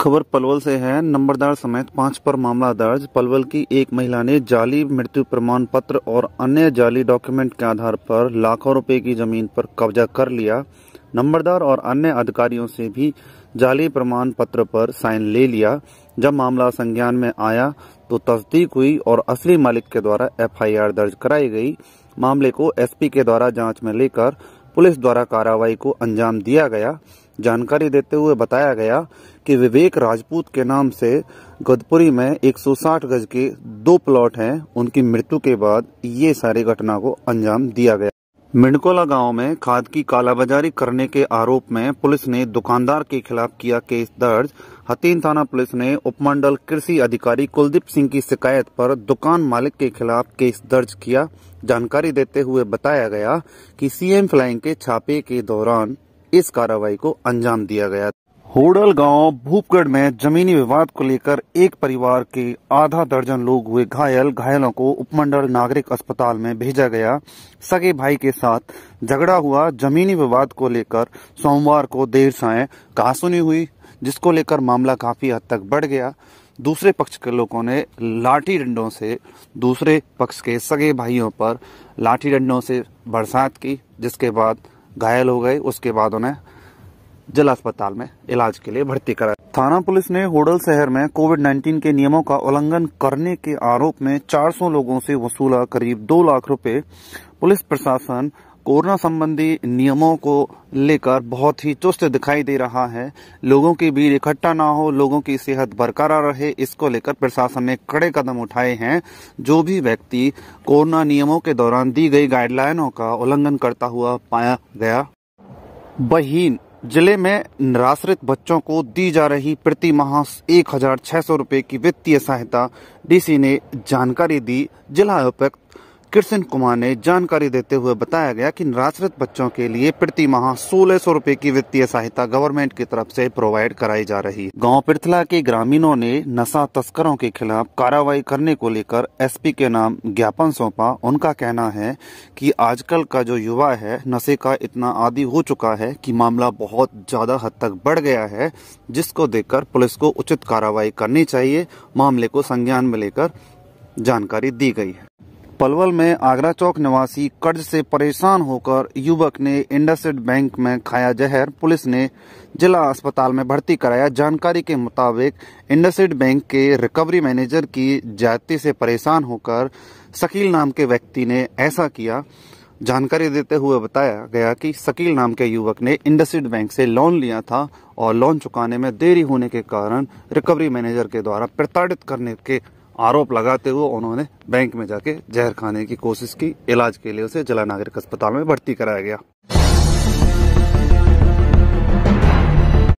खबर पलवल से है नंबरदार समेत पांच पर मामला दर्ज पलवल की एक महिला ने जाली मृत्यु प्रमाण पत्र और अन्य जाली डॉक्यूमेंट के आधार पर लाखों रुपए की जमीन पर कब्जा कर लिया नंबरदार और अन्य अधिकारियों से भी जाली प्रमाण पत्र पर साइन ले लिया जब मामला संज्ञान में आया तो तस्दीक हुई और असली मालिक के द्वारा एफ दर्ज कराई गई मामले को एस के द्वारा जाँच में लेकर पुलिस द्वारा कार्रवाई को अंजाम दिया गया जानकारी देते हुए बताया गया कि विवेक राजपूत के नाम से गदपुरी में 160 गज के दो प्लॉट हैं उनकी मृत्यु के बाद ये सारी घटना को अंजाम दिया गया मिंडकोला गांव में खाद की कालाबाजारी करने के आरोप में पुलिस ने दुकानदार के खिलाफ किया केस दर्ज हतीन थाना पुलिस ने उपमंडल कृषि अधिकारी कुलदीप सिंह की शिकायत पर दुकान मालिक के खिलाफ केस दर्ज किया जानकारी देते हुए बताया गया कि सीएम फ्लाइंग के छापे के दौरान इस कार्रवाई को अंजाम दिया गया होडल गांव भूपगढ़ में जमीनी विवाद को लेकर एक परिवार के आधा दर्जन लोग हुए घायल घायलों को उपमंडल नागरिक अस्पताल में भेजा गया सगे भाई के साथ झगड़ा हुआ जमीनी विवाद को लेकर सोमवार को देर साय कहासुनी हुई जिसको लेकर मामला काफी हद तक बढ़ गया दूसरे पक्ष के लोगों ने लाठी डंडों से दूसरे पक्ष के सगे भाइयों पर लाठी डंडों से बरसात की जिसके बाद घायल हो गए उसके बाद उन्हें जिला अस्पताल में इलाज के लिए भर्ती कराया थाना पुलिस ने होडल शहर में कोविड 19 के नियमों का उल्लंघन करने के आरोप में 400 लोगों से वसूला करीब दो लाख रुपए पुलिस प्रशासन कोरोना संबंधी नियमों को लेकर बहुत ही चुस्त दिखाई दे रहा है लोगों की भीड़ इकट्ठा ना हो लोगों की सेहत बरकरार रहे इसको लेकर प्रशासन ने कड़े कदम उठाए हैं जो भी व्यक्ति कोरोना नियमों के दौरान दी गई गाइडलाइनों का उल्लंघन करता हुआ पाया गया बहीन जिले में निराश्रित बच्चों को दी जा रही प्रति माह एक हजार छह सौ रूपए की वित्तीय सहायता डीसी ने जानकारी दी जिला उपायुक्त कृष्ण कुमार ने जानकारी देते हुए बताया गया कि निराश्रित बच्चों के लिए प्रति माह सोलह सौ रूपए की वित्तीय सहायता गवर्नमेंट की तरफ से प्रोवाइड कराई जा रही है गाँव पिथला के ग्रामीणों ने नशा तस्करों के खिलाफ कार्रवाई करने को लेकर एसपी के नाम ज्ञापन सौंपा उनका कहना है कि आजकल का जो युवा है नशे का इतना आदि हो चुका है की मामला बहुत ज्यादा हद तक बढ़ गया है जिसको देखकर पुलिस को उचित कार्रवाई करनी चाहिए मामले को संज्ञान में लेकर जानकारी दी गई है पलवल में आगरा चौक निवासी कर्ज से परेशान होकर युवक ने इंडसइंड बैंक में खाया जहर पुलिस ने जिला अस्पताल में भर्ती कराया जानकारी के मुताबिक इंडसइंड बैंक के रिकवरी मैनेजर की जाति से परेशान होकर शकील नाम के व्यक्ति ने ऐसा किया जानकारी देते हुए बताया गया कि शकील नाम के युवक ने इंडसइंड बैंक से लोन लिया था और लोन चुकाने में देरी होने के कारण रिकवरी मैनेजर के द्वारा प्रताड़ित करने के आरोप लगाते हुए उन्होंने बैंक में जाके जहर खाने की कोशिश की इलाज के लिए उसे जलानागरिक अस्पताल में भर्ती कराया गया